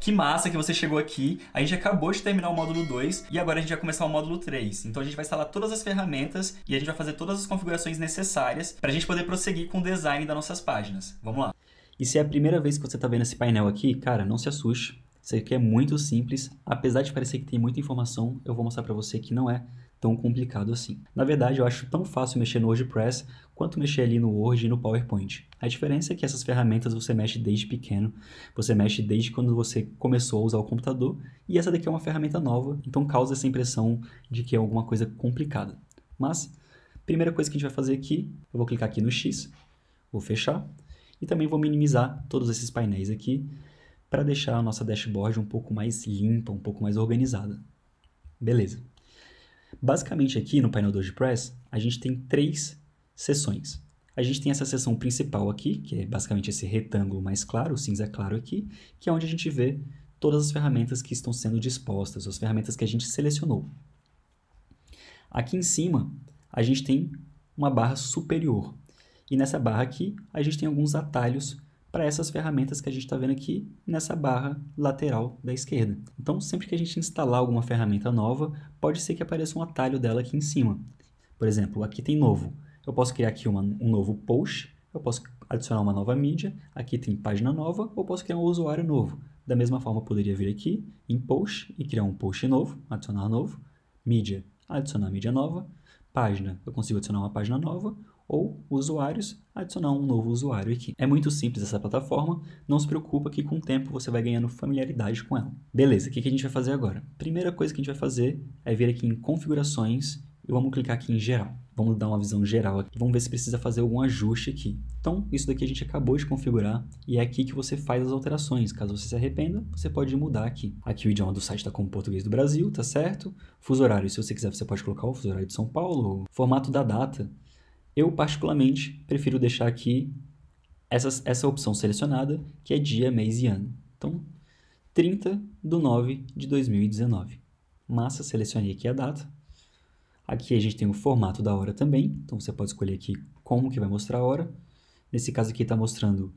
que massa que você chegou aqui. A gente acabou de terminar o módulo 2 e agora a gente vai começar o módulo 3. Então a gente vai instalar todas as ferramentas e a gente vai fazer todas as configurações necessárias para a gente poder prosseguir com o design das nossas páginas. Vamos lá. E se é a primeira vez que você está vendo esse painel aqui, cara, não se assuste. Isso aqui é muito simples. Apesar de parecer que tem muita informação, eu vou mostrar para você que não é tão complicado assim. Na verdade, eu acho tão fácil mexer no WordPress quanto mexer ali no Word e no PowerPoint. A diferença é que essas ferramentas você mexe desde pequeno, você mexe desde quando você começou a usar o computador, e essa daqui é uma ferramenta nova, então causa essa impressão de que é alguma coisa complicada. Mas, primeira coisa que a gente vai fazer aqui, eu vou clicar aqui no X, vou fechar, e também vou minimizar todos esses painéis aqui para deixar a nossa dashboard um pouco mais limpa, um pouco mais organizada. Beleza. Basicamente, aqui no painel do WordPress, a gente tem três seções. A gente tem essa seção principal aqui, que é basicamente esse retângulo mais claro, o cinza claro aqui, que é onde a gente vê todas as ferramentas que estão sendo dispostas, as ferramentas que a gente selecionou. Aqui em cima, a gente tem uma barra superior. E nessa barra aqui, a gente tem alguns atalhos para essas ferramentas que a gente está vendo aqui nessa barra lateral da esquerda. Então, sempre que a gente instalar alguma ferramenta nova, pode ser que apareça um atalho dela aqui em cima. Por exemplo, aqui tem novo. Eu posso criar aqui uma, um novo post, eu posso adicionar uma nova mídia, aqui tem página nova, ou posso criar um usuário novo. Da mesma forma, poderia vir aqui em post e criar um post novo, adicionar novo, mídia, adicionar mídia nova, página, eu consigo adicionar uma página nova, ou usuários, adicionar um novo usuário aqui. É muito simples essa plataforma, não se preocupa que com o tempo você vai ganhando familiaridade com ela. Beleza, o que a gente vai fazer agora? Primeira coisa que a gente vai fazer é vir aqui em configurações e vamos clicar aqui em geral. Vamos dar uma visão geral aqui, vamos ver se precisa fazer algum ajuste aqui. Então, isso daqui a gente acabou de configurar e é aqui que você faz as alterações. Caso você se arrependa, você pode mudar aqui. Aqui o idioma do site está como português do Brasil, tá certo? Fuso horário, se você quiser, você pode colocar o fuso horário de São Paulo. Formato da data, eu, particularmente, prefiro deixar aqui essa essa opção selecionada, que é dia, mês e ano. Então, 30 de 9 de 2019. Massa, selecionei aqui a data. Aqui a gente tem o formato da hora também, então você pode escolher aqui como que vai mostrar a hora. Nesse caso aqui está mostrando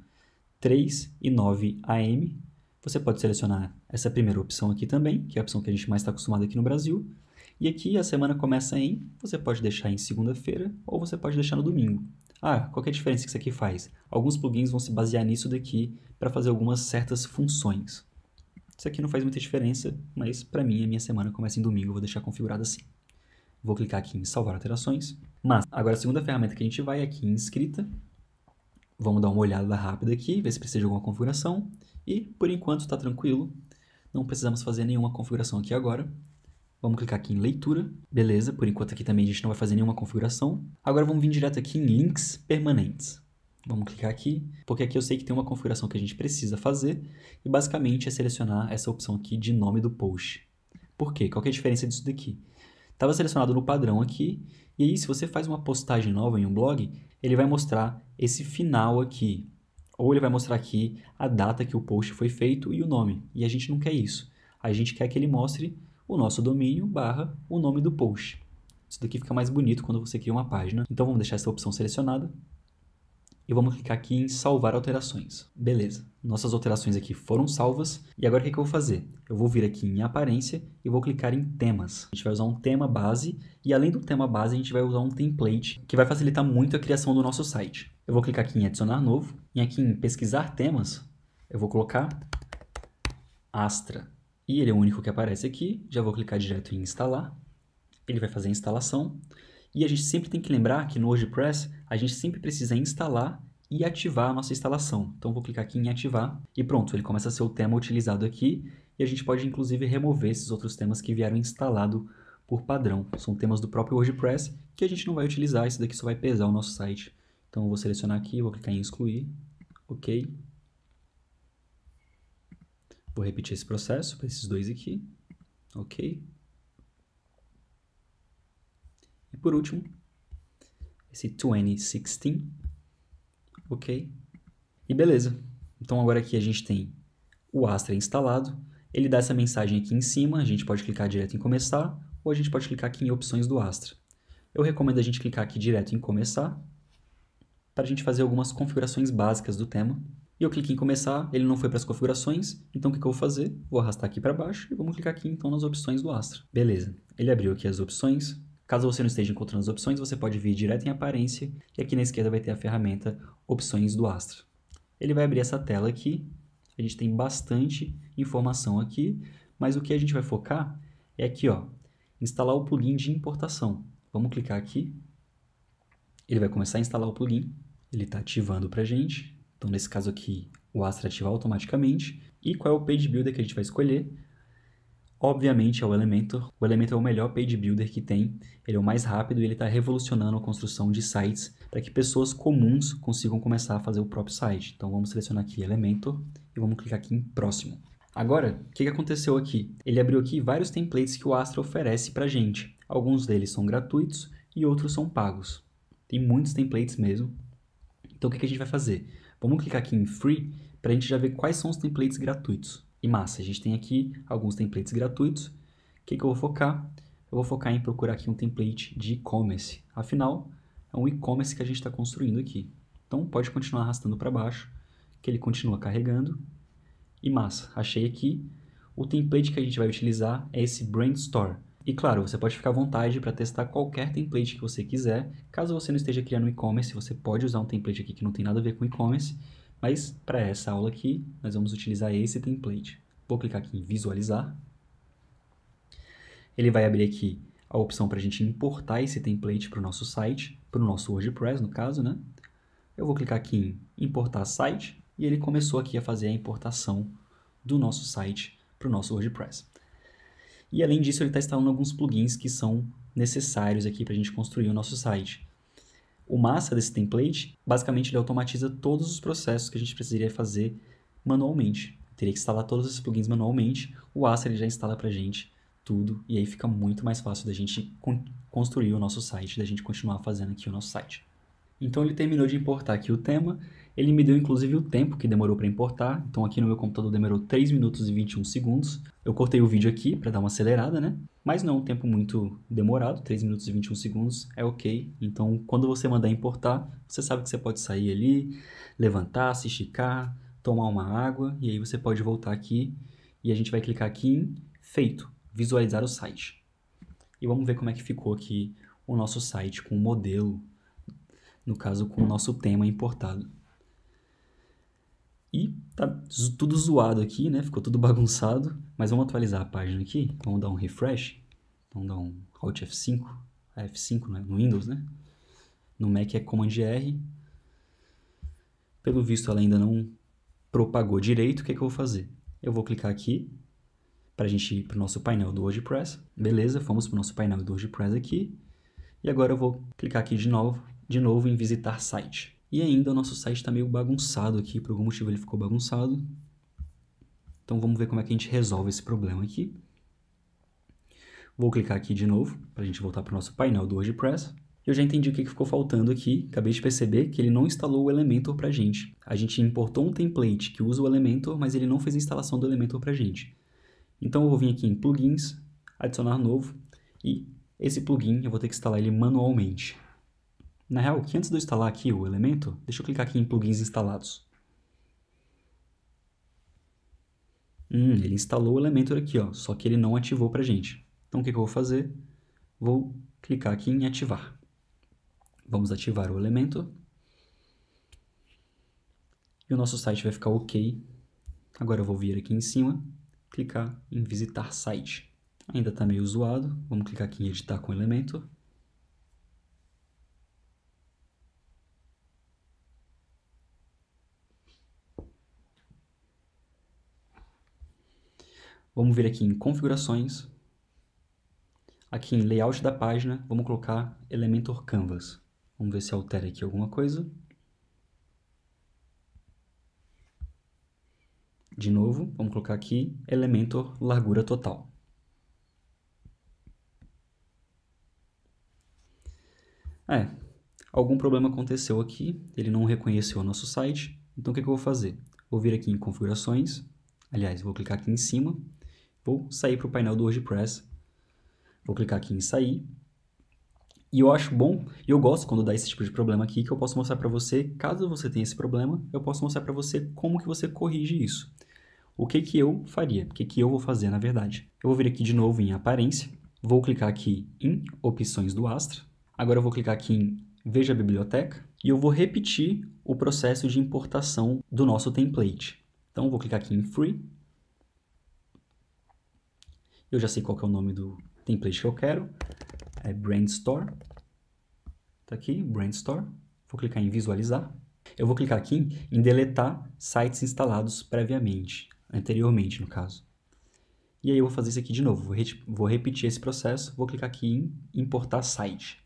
3 e 9 AM. Você pode selecionar essa primeira opção aqui também, que é a opção que a gente mais está acostumado aqui no Brasil. E aqui a semana começa em, você pode deixar em segunda-feira ou você pode deixar no domingo. Ah, qual é a diferença que isso aqui faz? Alguns plugins vão se basear nisso daqui para fazer algumas certas funções. Isso aqui não faz muita diferença, mas para mim a minha semana começa em domingo, eu vou deixar configurado assim. Vou clicar aqui em salvar alterações. Mas agora a segunda ferramenta que a gente vai é aqui em inscrita. Vamos dar uma olhada rápida aqui, ver se precisa de alguma configuração. E por enquanto está tranquilo, não precisamos fazer nenhuma configuração aqui agora. Vamos clicar aqui em leitura. Beleza, por enquanto aqui também a gente não vai fazer nenhuma configuração. Agora vamos vir direto aqui em links permanentes. Vamos clicar aqui, porque aqui eu sei que tem uma configuração que a gente precisa fazer e basicamente é selecionar essa opção aqui de nome do post. Por quê? Qual é a diferença disso daqui? Estava selecionado no padrão aqui e aí se você faz uma postagem nova em um blog, ele vai mostrar esse final aqui. Ou ele vai mostrar aqui a data que o post foi feito e o nome. E a gente não quer isso. A gente quer que ele mostre o nosso domínio barra o nome do post. Isso daqui fica mais bonito quando você cria uma página. Então vamos deixar essa opção selecionada e vamos clicar aqui em salvar alterações. Beleza, nossas alterações aqui foram salvas e agora o que, que eu vou fazer? Eu vou vir aqui em aparência e vou clicar em temas. A gente vai usar um tema base e além do tema base a gente vai usar um template que vai facilitar muito a criação do nosso site. Eu vou clicar aqui em adicionar novo e aqui em pesquisar temas eu vou colocar Astra. E ele é o único que aparece aqui. Já vou clicar direto em instalar. Ele vai fazer a instalação. E a gente sempre tem que lembrar que no WordPress a gente sempre precisa instalar e ativar a nossa instalação. Então vou clicar aqui em ativar e pronto, ele começa a ser o tema utilizado aqui e a gente pode inclusive remover esses outros temas que vieram instalado por padrão. São temas do próprio WordPress que a gente não vai utilizar, isso daqui só vai pesar o nosso site. Então vou selecionar aqui, vou clicar em excluir, ok. Vou repetir esse processo para esses dois aqui. Ok. E por último, esse 2016. Ok. E beleza. Então agora aqui a gente tem o Astra instalado. Ele dá essa mensagem aqui em cima. A gente pode clicar direto em começar ou a gente pode clicar aqui em opções do Astra. Eu recomendo a gente clicar aqui direto em começar para a gente fazer algumas configurações básicas do tema eu cliquei em começar, ele não foi para as configurações, então o que, que eu vou fazer? Vou arrastar aqui para baixo e vamos clicar aqui então nas opções do Astra. Beleza, ele abriu aqui as opções. Caso você não esteja encontrando as opções, você pode vir direto em aparência e aqui na esquerda vai ter a ferramenta opções do Astra. Ele vai abrir essa tela aqui, a gente tem bastante informação aqui, mas o que a gente vai focar é aqui ó, instalar o plugin de importação. Vamos clicar aqui, ele vai começar a instalar o plugin, ele está ativando para a gente. Então, nesse caso aqui, o Astra ativa é automaticamente. E qual é o Page Builder que a gente vai escolher? Obviamente é o Elementor. O Elementor é o melhor page builder que tem, ele é o mais rápido e ele está revolucionando a construção de sites para que pessoas comuns consigam começar a fazer o próprio site. Então vamos selecionar aqui Elementor e vamos clicar aqui em Próximo. Agora, o que aconteceu aqui? Ele abriu aqui vários templates que o Astra oferece para gente. Alguns deles são gratuitos e outros são pagos. Tem muitos templates mesmo. Então o que a gente vai fazer? Vamos clicar aqui em Free para a gente já ver quais são os templates gratuitos. E massa, a gente tem aqui alguns templates gratuitos. O que, que eu vou focar? Eu vou focar em procurar aqui um template de e-commerce. Afinal, é um e-commerce que a gente está construindo aqui. Então, pode continuar arrastando para baixo, que ele continua carregando. E massa, achei aqui. O template que a gente vai utilizar é esse Brand Store. E claro, você pode ficar à vontade para testar qualquer template que você quiser. Caso você não esteja criando e-commerce, você pode usar um template aqui que não tem nada a ver com e-commerce, mas para essa aula aqui, nós vamos utilizar esse template. Vou clicar aqui em visualizar. Ele vai abrir aqui a opção para a gente importar esse template para o nosso site, para o nosso WordPress, no caso, né? Eu vou clicar aqui em importar site e ele começou aqui a fazer a importação do nosso site para o nosso WordPress. E além disso, ele está instalando alguns plugins que são necessários aqui para a gente construir o nosso site. O massa desse template, basicamente, ele automatiza todos os processos que a gente precisaria fazer manualmente. Eu teria que instalar todos esses plugins manualmente, o Asa ele já instala para a gente tudo e aí fica muito mais fácil da gente construir o nosso site, da gente continuar fazendo aqui o nosso site. Então ele terminou de importar aqui o tema ele me deu inclusive o tempo que demorou para importar, então aqui no meu computador demorou 3 minutos e 21 segundos. Eu cortei o vídeo aqui para dar uma acelerada, né? Mas não é um tempo muito demorado, 3 minutos e 21 segundos é ok. Então quando você mandar importar, você sabe que você pode sair ali, levantar, se esticar, tomar uma água e aí você pode voltar aqui e a gente vai clicar aqui em feito, visualizar o site. E vamos ver como é que ficou aqui o nosso site com o modelo, no caso com o nosso tema importado. Tá tudo zoado aqui, né? Ficou tudo bagunçado. Mas vamos atualizar a página aqui. Vamos dar um refresh. Vamos dar um Alt F5. Ah, F5 né? no Windows, né? No Mac é Command R. Pelo visto ela ainda não propagou direito. O que, é que eu vou fazer? Eu vou clicar aqui para a gente ir para o nosso painel do WordPress. Beleza, fomos para o nosso painel do WordPress aqui. E agora eu vou clicar aqui de novo, de novo em visitar site. E ainda o nosso site está meio bagunçado aqui, por algum motivo ele ficou bagunçado. Então vamos ver como é que a gente resolve esse problema aqui. Vou clicar aqui de novo para a gente voltar para o nosso painel do WordPress. Eu já entendi o que ficou faltando aqui, acabei de perceber que ele não instalou o Elementor para a gente. A gente importou um template que usa o Elementor, mas ele não fez a instalação do Elementor para a gente. Então eu vou vir aqui em Plugins, Adicionar Novo, e esse plugin eu vou ter que instalar ele manualmente. Na real, que antes de eu instalar aqui o elemento, deixa eu clicar aqui em plugins instalados. Hum, ele instalou o Elementor aqui, ó, só que ele não ativou para gente. Então, o que, que eu vou fazer? Vou clicar aqui em ativar. Vamos ativar o elemento. E o nosso site vai ficar ok. Agora eu vou vir aqui em cima, clicar em visitar site. Ainda está meio zoado, vamos clicar aqui em editar com elemento. Vamos vir aqui em configurações. Aqui em layout da página, vamos colocar Elementor Canvas. Vamos ver se altera aqui alguma coisa. De novo, vamos colocar aqui Elementor Largura Total. É, algum problema aconteceu aqui, ele não reconheceu o nosso site, então o que, que eu vou fazer? Vou vir aqui em configurações, aliás, vou clicar aqui em cima, Vou sair para o painel do WordPress. Vou clicar aqui em sair. E eu acho bom, eu gosto quando dá esse tipo de problema aqui, que eu posso mostrar para você, caso você tenha esse problema, eu posso mostrar para você como que você corrige isso. O que que eu faria? O que que eu vou fazer, na verdade? Eu vou vir aqui de novo em aparência, vou clicar aqui em opções do Astra. Agora eu vou clicar aqui em veja a biblioteca e eu vou repetir o processo de importação do nosso template. Então, vou clicar aqui em Free, eu já sei qual é o nome do template que eu quero. É Brand Store. Tá aqui, Brand Store. Vou clicar em visualizar. Eu vou clicar aqui em deletar sites instalados previamente, anteriormente no caso. E aí eu vou fazer isso aqui de novo, vou, re vou repetir esse processo, vou clicar aqui em importar site.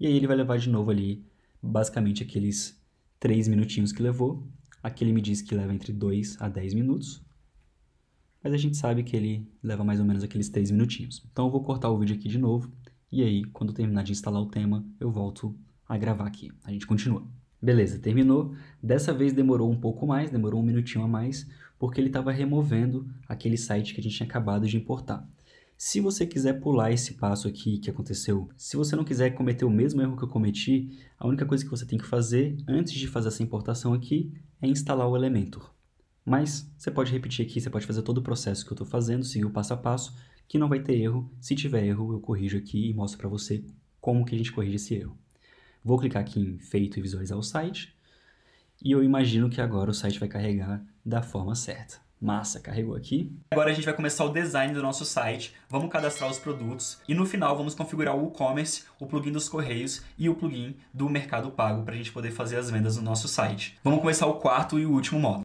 E aí ele vai levar de novo ali, basicamente aqueles 3 minutinhos que levou. Aqui ele me diz que leva entre 2 a 10 minutos mas a gente sabe que ele leva mais ou menos aqueles 3 minutinhos. Então eu vou cortar o vídeo aqui de novo, e aí quando terminar de instalar o tema, eu volto a gravar aqui. A gente continua. Beleza, terminou. Dessa vez demorou um pouco mais, demorou um minutinho a mais, porque ele estava removendo aquele site que a gente tinha acabado de importar. Se você quiser pular esse passo aqui que aconteceu, se você não quiser cometer o mesmo erro que eu cometi, a única coisa que você tem que fazer antes de fazer essa importação aqui é instalar o Elementor. Mas você pode repetir aqui, você pode fazer todo o processo que eu estou fazendo, seguir o passo a passo, que não vai ter erro. Se tiver erro, eu corrijo aqui e mostro para você como que a gente corrige esse erro. Vou clicar aqui em Feito e visualizar o site. E eu imagino que agora o site vai carregar da forma certa. Massa, carregou aqui. Agora a gente vai começar o design do nosso site, vamos cadastrar os produtos e no final vamos configurar o e-commerce, o plugin dos correios e o plugin do Mercado Pago para a gente poder fazer as vendas no nosso site. Vamos começar o quarto e o último módulo.